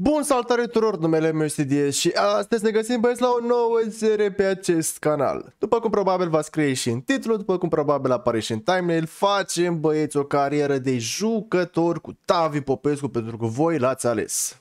Bun salutare tuturor, numele meu este Diez și astăzi ne găsim băieți la o nouă serie pe acest canal. După cum probabil va scrie și în titlu, după cum probabil apare și în thumbnail, facem băieți o carieră de jucător cu Tavi Popescu pentru că voi l-ați ales.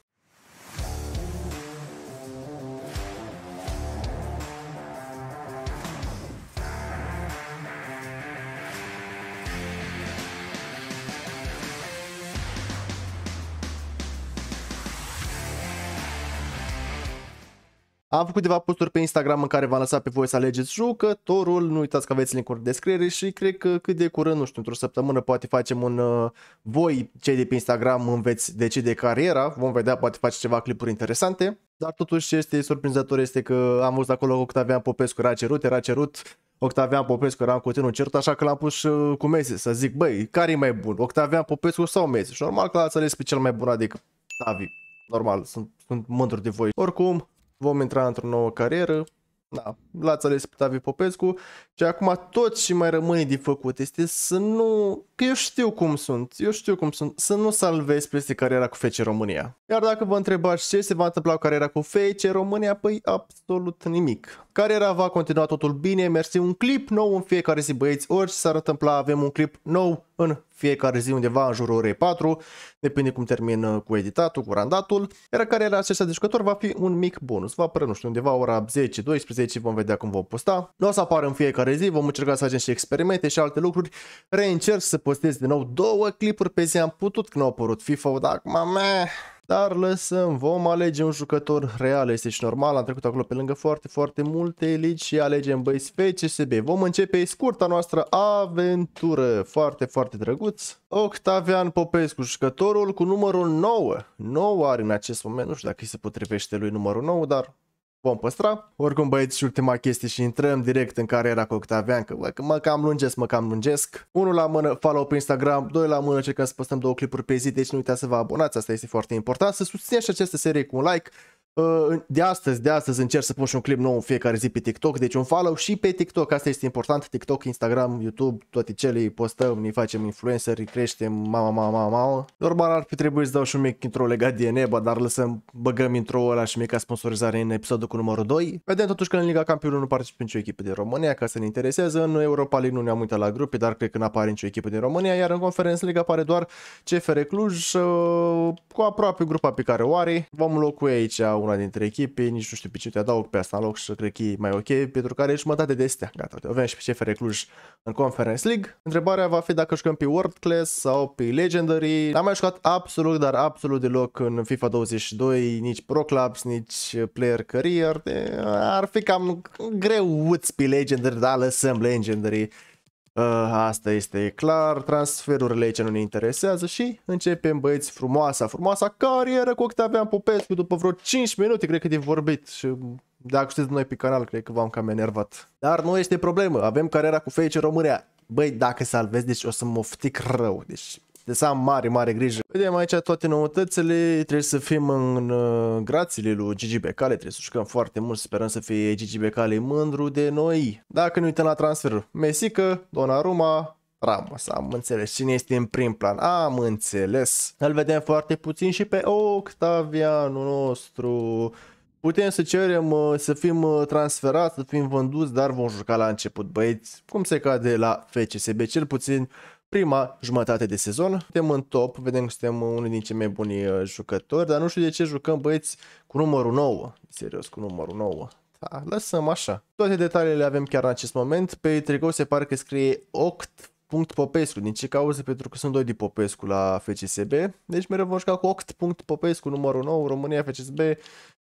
Am făcut câteva posturi pe Instagram în care v-am lăsat pe voi să alegeți jucătorul, nu uitați că aveți linkul în descriere și cred că cât de curând, nu știu, într-o săptămână poate facem un... Uh, voi, cei de pe Instagram, înveți decide cariera, vom vedea, poate face ceva clipuri interesante, dar totuși ce este surprinzător este că am văzut acolo Octavian Popescu era cerut, era cerut, Octavian Popescu era în continuu cerut, așa că l-am pus uh, cu Messi să zic, băi, care e mai bun, Octavian Popescu sau Messi? Și normal că l-ați ales pe cel mai bun, adică Tavi, normal, sunt, sunt mândru de voi. Oricum, vom intra într-o nouă carieră. Da, l-ați ales pe David Popescu și acum tot ce mai rămâne de făcut este să nu, că eu știu cum sunt, eu știu cum sunt, să nu salvezi peste cariera cu Fece România. Iar dacă vă întrebați ce se va întâmpla cu cariera cu Fece România, păi absolut nimic. Cariera va continua totul bine, mersi un clip nou în fiecare zi băieți, orice s-ar întâmpla avem un clip nou în fiecare zi undeva în jurul orei 4, depinde cum termin cu editatul, cu randatul, iar cariera acesta de jucător va fi un mic bonus, va apărea, nu știu, undeva ora 10-12, vom vedea vedea cum vom posta. Nu o să apară în fiecare zi, vom încerca să facem și experimente și alte lucruri. Reîncerc să postez din nou două clipuri pe zi, am putut când au apărut FIFA, dar acum mea... dar lăsăm, vom alege un jucător real, este și normal, am trecut acolo pe lângă foarte, foarte multe ligi și alegem băieți pe CSB. Vom începe scurta noastră aventură, foarte, foarte drăguț. Octavian Popescu, jucătorul cu numărul 9, 9 are în acest moment, nu știu dacă îi se potrivește lui numărul 9, dar vom păstra. Oricum băieți și ultima chestie și intrăm direct în cariera cu Octavian, că bă, mă cam lungesc, mă cam lungesc. Unul la mână, follow pe Instagram, doi la mână, încercăm să postăm două clipuri pe zi, deci nu uitați să vă abonați, asta este foarte important, să susțineți această serie cu un like, Ă, de astăzi, de astăzi încerc să pun și un clip nou în fiecare zi pe TikTok, deci un follow și pe TikTok, asta este important, TikTok, Instagram, YouTube, toate cele, postăm, ne facem influenceri, creștem, mama, mama, mama. Normal ar fi trebuit să dau și un mic intro legat de Neba, dar lăsăm, băgăm intro ăla și mica sponsorizare în episodul cu numărul 2. Vedem totuși că în Liga Campionilor nu participă nicio echipă din România, ca să ne intereseze, în Europa League nu ne-am uitat la grupe, dar cred că nu apare nicio echipă din România, iar în conferență Liga apare doar CFR Cluj, ă, cu aproape grupa pe care o are. Vom locui aici un una dintre echipe, nici nu știu pe ce te adaug pe asta în loc și cred că e mai ok, pentru că are jumătate de astea. Gata, avem și pe CFR Cluj în Conference League. Întrebarea va fi dacă jucăm pe World Class sau pe Legendary. N-am mai jucat absolut, dar absolut deloc în FIFA 22, nici Pro Clubs, nici Player Career. De... Ar fi cam greuți pe Legendary, dar lăsăm Legendary Uh, asta este clar, transferurile aici nu ne interesează și începem băieți frumoasa, frumoasa carieră cu Octavian Popescu după vreo 5 minute, cred că de vorbit și dacă știți noi pe canal, cred că v-am cam enervat. Dar nu este problemă, avem cariera cu Fece România. Băi, dacă salvez, deci o să mă oftic rău, deci de să am mare, mare grijă. Vedem aici toate noutățile, trebuie să fim în uh, grațiile lui Gigi Becale, trebuie să jucăm foarte mult, sperăm să fie Gigi Becale mândru de noi. Dacă nu uităm la transfer, Mesică, Donnarumma, Ramos, am înțeles cine este în prim plan, am înțeles. Îl vedem foarte puțin și pe Octavianul nostru. Putem să cerem uh, să fim uh, transferați, să fim vânduți, dar vom juca la început, băieți, cum se cade la FCSB, cel puțin prima jumătate de sezon. Suntem în top, vedem că suntem unul din cei mai buni uh, jucători, dar nu știu de ce jucăm băieți cu numărul 9. Serios, cu numărul 9. Da, lăsăm așa. Toate detaliile le avem chiar în acest moment. Pe tricou se pare că scrie 8 punct Popescu. Din ce cauze? Pentru că sunt doi de Popescu la FCSB. Deci mereu vor juca cu 8 punct Popescu, numărul 9, România FCSB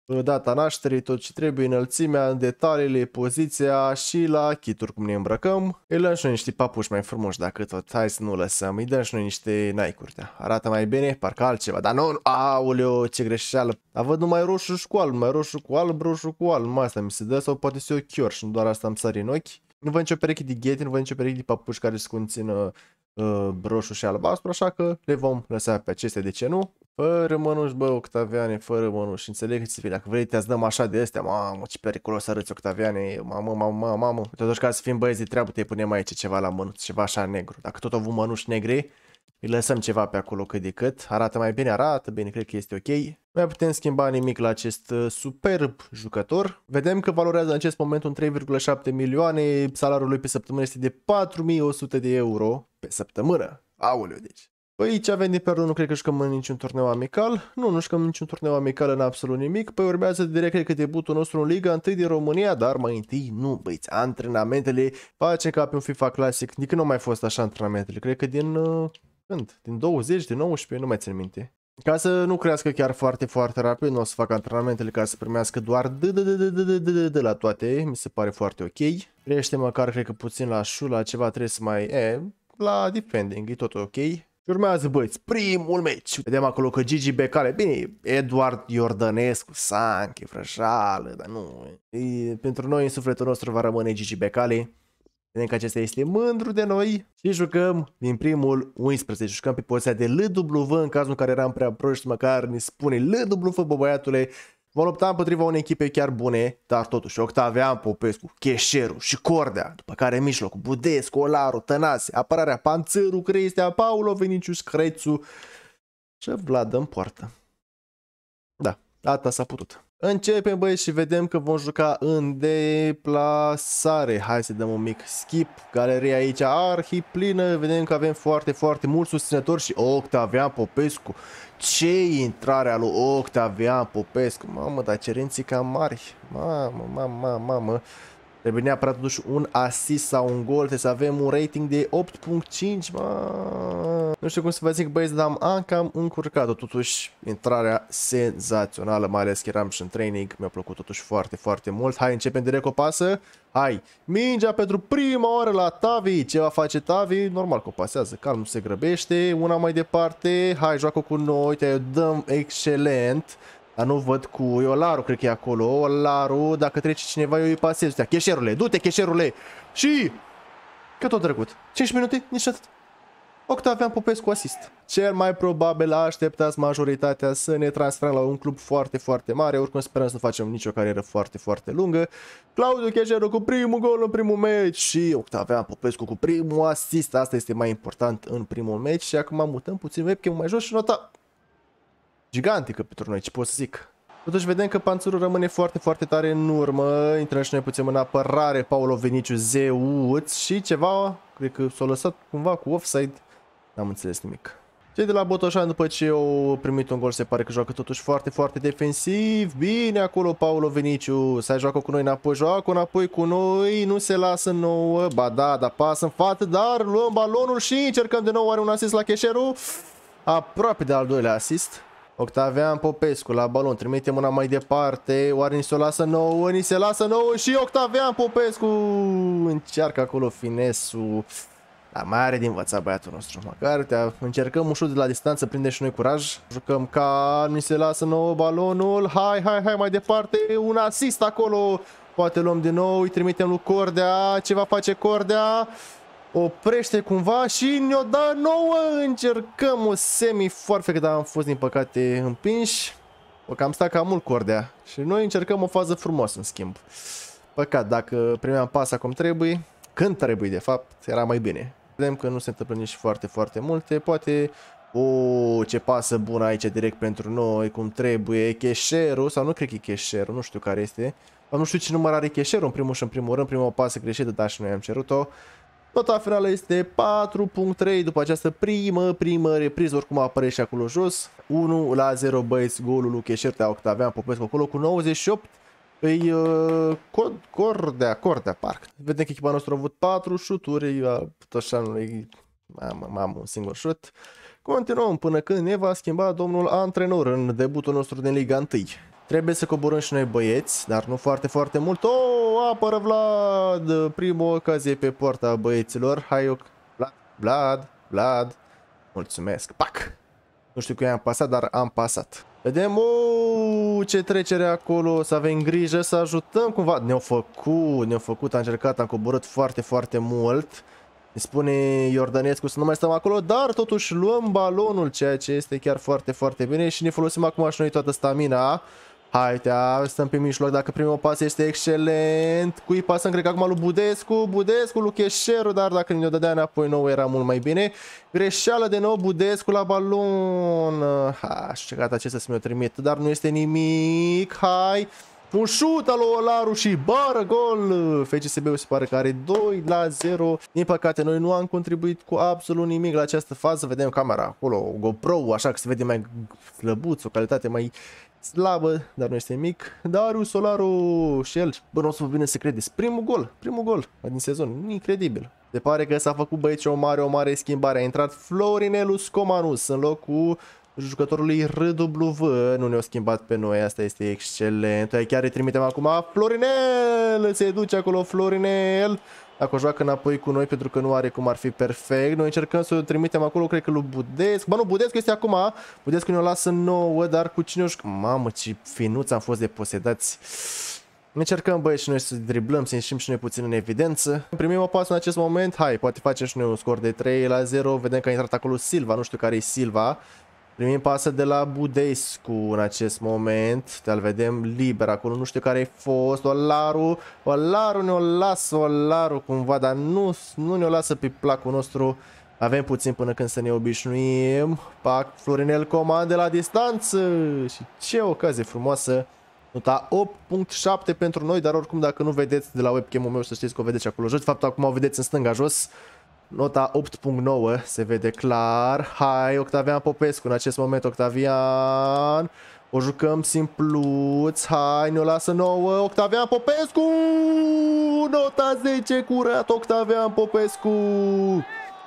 data nașterii, tot ce trebuie, înălțimea, detaliile, poziția și la kituri cum ne îmbrăcăm. Îi dăm și noi niște papuși mai frumoși dacă tot, hai să nu lăsăm, îi dăm și noi niște naicuri, da. arată mai bine, parcă altceva, dar nu, aoleo, ce greșeală, dar văd numai roșu și cu alb, mai roșu cu alb, roșu cu alb, mai asta mi se dă sau poate să o chior și nu doar asta îmi sare în ochi. Nu văd nicio pereche de ghete, nu văd nicio pereche de papuși care să conțină uh, uh, roșu și albastru, așa că le vom lăsa pe acestea, de ce nu? Fără mănuși, bă, Octaviane, fără mănuși. Înțeleg că ți Dacă vrei, te-ați dăm așa de astea. Mamă, ce periculos arăți, Octaviane. Mamă, mamă, mamă. Totuși, ca să fim băieți de treabă, te punem aici ceva la mână, ceva așa negru. Dacă tot au avut mănuși negre, îi lăsăm ceva pe acolo cât de cât. Arată mai bine, arată bine, cred că este ok. Nu mai putem schimba nimic la acest uh, superb jucător. Vedem că valorează în acest moment un 3,7 milioane. Salariul lui pe săptămână este de 4100 de euro pe săptămână. Aoleu, deci. Păi aici a venit Peru, nu cred că jucăm în niciun turneu amical. Nu, nu jucăm în niciun turneu amical în absolut nimic. Păi urmează direct, cred că debutul nostru în Liga 1 din România, dar mai întâi nu, băiți, antrenamentele face ca pe un FIFA Classic. Nici nu mai fost așa antrenamentele, cred că din... Uh, când? Din 20, din 19, nu mai țin minte. Ca să nu crească chiar foarte, foarte rapid, nu o să fac antrenamentele ca să primească doar de de de de de de de de la toate, mi se pare foarte ok. Crește măcar, cred că puțin la șu, la ceva trebuie să mai... E, la defending e tot ok. Și urmează, băieți, primul meci. Vedem acolo că Gigi Becale, bine, Eduard Iordănescu, Sanche, Frășală, dar nu. E, pentru noi, în sufletul nostru, va rămâne Gigi Becale. Vedem că acesta este mândru de noi și jucăm din primul 11. Jucăm pe poziția de LW în cazul în care eram prea proști, măcar ne spune LW, bă băiatule, Vom lupta împotriva unei echipe chiar bune, dar totuși Octavian Popescu, Cheșeru și Cordea, după care în mijloc Budescu, Olaru, Tănase, apărarea Panțăru, Cristea, Paulo, Vinicius, Crețu și Vlad în poartă. Ata s-a putut. Începem băieți și vedem că vom juca în deplasare. Hai să dăm un mic skip. Galeria aici arhi plină. Vedem că avem foarte, foarte mulți susținători și Octavian Popescu. ce a lui Octavian Popescu? Mamă, dar cerinții cam mari. Mamă, mamă, mamă. Trebuie neapărat totuși un asist sau un gol. Trebuie să avem un rating de 8.5. Mamă. Nu știu cum să vă zic băieți, dar am cam încurcat-o totuși intrarea senzațională, mai ales că eram și în training, mi-a plăcut totuși foarte, foarte mult. Hai, începem direct o pasă. Hai, mingea pentru prima oară la Tavi. Ce va face Tavi? Normal că o pasează, calm, nu se grăbește. Una mai departe, hai, joacă cu noi, Te dăm excelent. Dar nu văd cu Olaru, cred că e acolo. Olaru, dacă trece cineva, eu îi pasez. cheșerule, du-te, cheșerule. Și... Că tot trecut. 5 minute, nici atât. Octavian Popescu asist. Cel mai probabil așteptați majoritatea să ne transferăm la un club foarte, foarte mare. Oricum sperăm să nu facem nicio carieră foarte, foarte lungă. Claudiu Chejeru cu primul gol în primul meci și Octavian Popescu cu primul asist. Asta este mai important în primul meci și acum mutăm puțin webcam mai jos și nota gigantică pentru noi, ce pot să zic. Totuși vedem că Panțurul rămâne foarte, foarte tare în urmă. Intră și noi puțin în apărare Paolo Veniciu Zeuț și ceva, cred că s-a lăsat cumva cu offside N-am înțeles nimic. Cei de la Botoșan după ce au primit un gol se pare că joacă totuși foarte, foarte defensiv. Bine acolo Paulo Viniciu, să joacă cu noi înapoi, joacă înapoi cu noi, nu se lasă nouă. Ba da, da pasă în față, dar luăm balonul și încercăm de nou, are un asist la Cheșeru. Aproape de al doilea asist. Octavian Popescu la balon, trimite mâna mai departe, oare ni se o lasă nouă, ni se lasă nouă și Octavian Popescu încearcă acolo finesul. Dar mai are de învățat băiatul nostru. Măcar, uite, încercăm ușor de la distanță, prinde și noi curaj. Jucăm ca ni se lasă nouă balonul. Hai, hai, hai, mai departe. Un asist acolo. Poate luăm din nou, îi trimitem lui Cordea. Ce va face Cordea? Oprește cumva și ne-o da nouă. Încercăm o semi foarte că am fost din păcate împinși. O cam sta cam mult Cordea. Și noi încercăm o fază frumoasă în schimb. Păcat, dacă primeam pasa cum trebuie, când trebuie de fapt, era mai bine. Vedem că nu se întâmplă nici foarte, foarte multe. Poate o, ce pasă bună aici direct pentru noi, cum trebuie. Cheșerul, sau nu cred că e cheșerul, nu știu care este. Dar nu știu ce număr are cheșerul în primul și în primul rând, prima pasă greșită, dar și noi am cerut-o. Nota finală este 4.3 după această primă, primă repriză, oricum apare și acolo jos. 1 la 0 băieți, golul lui Cheșer de Octavian Popescu acolo cu 98 îi păi, uh, cod, Cordea, Cordea parc Vedem că echipa noastră a avut 4 șuturi, eu așa nu am, am un singur șut. Continuăm până când ne va schimba domnul antrenor în debutul nostru din Liga 1. Trebuie să coborăm și noi băieți, dar nu foarte, foarte mult. O, oh, apără Vlad! Prima ocazie pe poarta băieților. Hai, eu... Vlad, Vlad, Vlad. Mulțumesc. Pac! Nu știu că i-am pasat, dar am pasat. Vedem, o, ce trecere acolo, să avem grijă, să ajutăm cumva. Ne-au făcut, ne-au făcut, am încercat, am coborât foarte, foarte mult. Ne spune Iordanescu să nu mai stăm acolo, dar totuși luăm balonul, ceea ce este chiar foarte, foarte bine și ne folosim acum și noi toată stamina. Haide, stăm pe mijloc, dacă primim o pasă este excelent. Cui pasăm, cred că acum lui Budescu, Budescu, Lucheșeru, dar dacă ne-o dădea înapoi nou era mult mai bine. Greșeală de nou, Budescu la balon. Ha, și gata, ce să mi-o trimit, dar nu este nimic. Hai! Un șut al Olaru și bară gol. FCSB-ul se pare că are 2 la 0. Din păcate, noi nu am contribuit cu absolut nimic la această fază. Vedem camera acolo, GoPro, așa că se vede mai slăbuț, o calitate mai slabă, dar nu este mic. Darius Solaru și el, bă, nu o să vă vină să credeți, primul gol, primul gol din sezon, incredibil. Se pare că s-a făcut băieți o mare, o mare schimbare. A intrat Florinelus Comanus în locul jucătorului RW. Nu ne-au schimbat pe noi, asta este excelent. Hai, chiar îi trimitem acum Florinel! Se duce acolo Florinel! Dacă o joacă înapoi cu noi pentru că nu are cum ar fi perfect Noi încercăm să o trimitem acolo, cred că lui Budesc Ba nu, Budesc este acum Budesc ne-o lasă nouă, dar cu cine o Mamă, ce finuț am fost deposedați ne încercăm băieți și noi să driblăm, să ieșim și noi puțin în evidență. Primim o pasă în acest moment, hai, poate facem și noi un scor de 3 la 0, vedem că a intrat acolo Silva, nu știu care e Silva, Primim pasă de la Budescu în acest moment. Te-l vedem liber acolo. Nu știu care e fost. Olaru. Olaru ne-o lasă. Olaru cumva. Dar nu, nu ne-o lasă pe placul nostru. Avem puțin până când să ne obișnuim. Pac Florinel Coman de la distanță. Și ce ocazie frumoasă. Nota 8.7 pentru noi, dar oricum dacă nu vedeți de la webcam-ul meu să știți că o vedeți acolo jos. De fapt acum o vedeți în stânga jos. Nota 8.9 se vede clar. Hai, Octavian Popescu, în acest moment, Octavian. O jucăm simpluț. Hai, ne-o lasă nouă. Octavian Popescu! Nota 10, curat Octavian Popescu!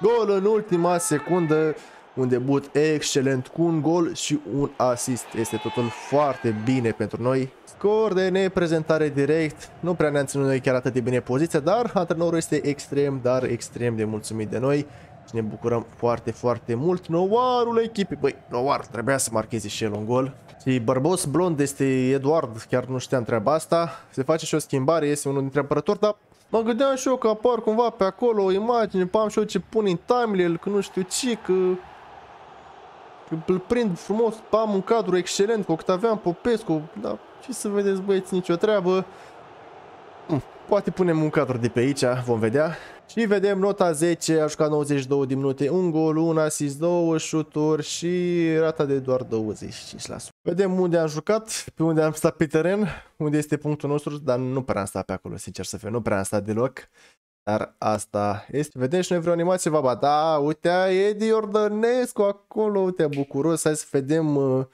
Gol în ultima secundă un debut excelent cu un gol și un asist. Este totul foarte bine pentru noi. Scor de neprezentare direct, nu prea ne-am ținut noi chiar atât de bine poziția, dar antrenorul este extrem, dar extrem de mulțumit de noi și ne bucurăm foarte, foarte mult. Noarul echipei, băi, Noar trebuia să marcheze și el un gol. Și bărbos blond este Eduard, chiar nu știam treaba asta. Se face și o schimbare, este unul dintre apărători, dar Mă gândeam și eu că apar cumva pe acolo o imagine, pam și eu ce pun în timeline, că nu știu ce, că îl prind frumos, am un cadru excelent cu Octavian Popescu, dar ce să vedeți băieți, nicio treabă. Mm, poate punem un cadru de pe aici, vom vedea. Și vedem nota 10, a jucat 92 de minute, un gol, un asist, două șuturi și rata de doar 25%. Vedem unde am jucat, pe unde am stat pe teren, unde este punctul nostru, dar nu prea am stat pe acolo, sincer să fiu, nu prea am stat deloc. Dar asta este, Vedem și noi vreo animație baba. Da, uite, Edi Ordănescu acolo, uite, bucuros, hai să vedem uh,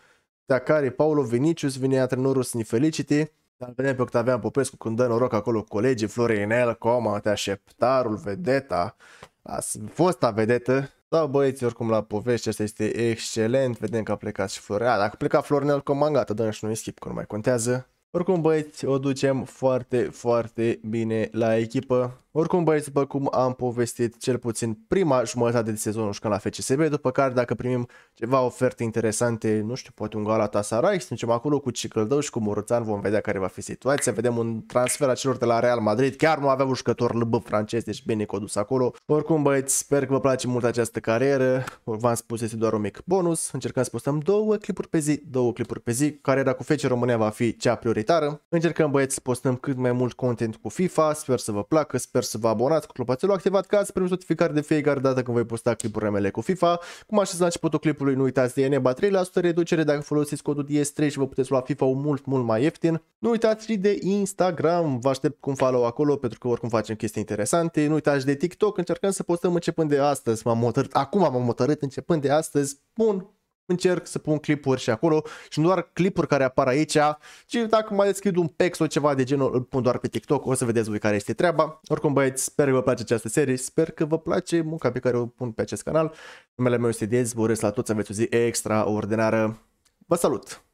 dacă de care Paulo Vinicius vine antrenorul să ne felicite. Dar vedem pe Octavian Popescu când dă noroc acolo cu colegii, Florinel, Coma, te așeptarul, vedeta, a fost a vedetă. Da, băieți, oricum la poveste asta este excelent, vedem că a plecat și Florinel. Dacă pleca Florinel Coma, gata, dă și noi skip, că nu mai contează. Oricum, băieți, o ducem foarte, foarte bine la echipă. Oricum, băieți, după cum am povestit cel puțin prima jumătate de sezonul jucăm la FCSB, după care dacă primim ceva oferte interesante, nu știu, poate un Galatasaray, suntem acolo cu Cicăldău și cu Muruțan, vom vedea care va fi situația, vedem un transfer a celor de la Real Madrid, chiar nu aveau jucător lâmbă francez, deci bine că dus acolo. Oricum, băieți, sper că vă place mult această carieră, v-am spus, este doar un mic bonus, încercăm să postăm două clipuri pe zi, două clipuri pe zi, cariera cu FC România va fi cea prioritară. Încercăm, băieți, să postăm cât mai mult content cu FIFA, sper să vă placă, sper sper să vă abonați cu clopoțelul activat ca să primiți notificări de fiecare dată când voi posta clipurile mele cu FIFA. Cum aș la începutul clipului, nu uitați de ENEBA 3% reducere dacă folosiți codul DS3 și vă puteți lua FIFA mult, mult mai ieftin. Nu uitați și de Instagram, vă aștept cum follow acolo pentru că oricum facem chestii interesante. Nu uitați de TikTok, încercăm să postăm începând de astăzi, m-am hotărât, acum m-am hotărât începând de astăzi. Bun, încerc să pun clipuri și acolo și nu doar clipuri care apar aici, ci dacă mai deschid un pex sau ceva de genul, îl pun doar pe TikTok, o să vedeți voi care este treaba. Oricum băieți, sper că vă place această serie, sper că vă place munca pe care o pun pe acest canal. Numele meu este Dez, vă urez la toți, aveți o zi extraordinară. Vă salut!